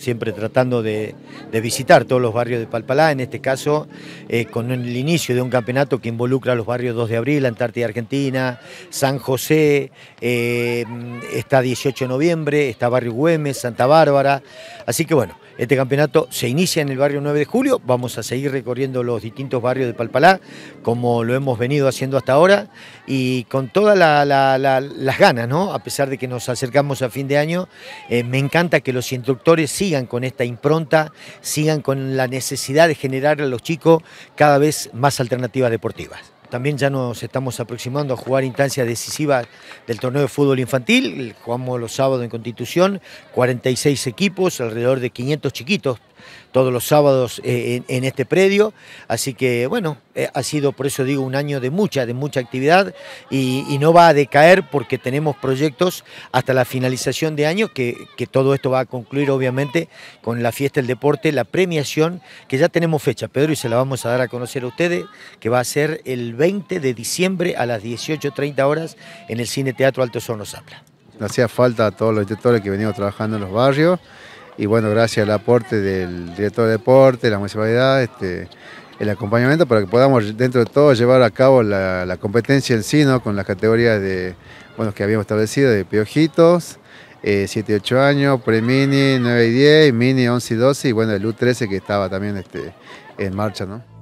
siempre tratando de, visitar todos los barrios de Palpalá, en este caso eh, con el inicio de un campeonato que involucra los barrios 2 de Abril, Antártida Argentina, San José, eh, está 18 de noviembre, está Barrio Güemes, Santa Bárbara, así que bueno, este campeonato se inicia en el barrio 9 de julio, vamos a seguir recorriendo los distintos barrios de Palpalá, como lo hemos venido haciendo hasta ahora, y con todas las ganas, ¿no? A pesar de que nos acercamos a fin de año, eh, me encanta que los instructores sí sigan con esta impronta, sigan con la necesidad de generar a los chicos cada vez más alternativas deportivas. También ya nos estamos aproximando a jugar instancias decisivas del torneo de fútbol infantil. Jugamos los sábados en Constitución, 46 equipos, alrededor de 500 chiquitos todos los sábados eh, en, en este predio. Así que bueno, eh, ha sido, por eso digo, un año de mucha, de mucha actividad y, no va a decaer porque tenemos proyectos hasta la finalización de año, que, todo esto va a concluir obviamente con la fiesta del deporte, la premiación, que ya tenemos fecha, Pedro, y se la vamos a dar a conocer a ustedes, que va a ser el 20 de diciembre a las 18.30 horas en el Cine Teatro Alto Sonos Zapla. Hacía falta a todos los directores que venimos trabajando en los barrios y bueno, gracias al aporte del director de deporte, la municipalidad, este, el acompañamiento para que podamos dentro de todo llevar a cabo la, competencia en sí, con las categorías de, que habíamos establecido de piojitos, 7 eh, y 8 años, pre-mini 9 y 10, mini 11 y 12 y bueno, el U13 que estaba también este, en marcha. ¿no?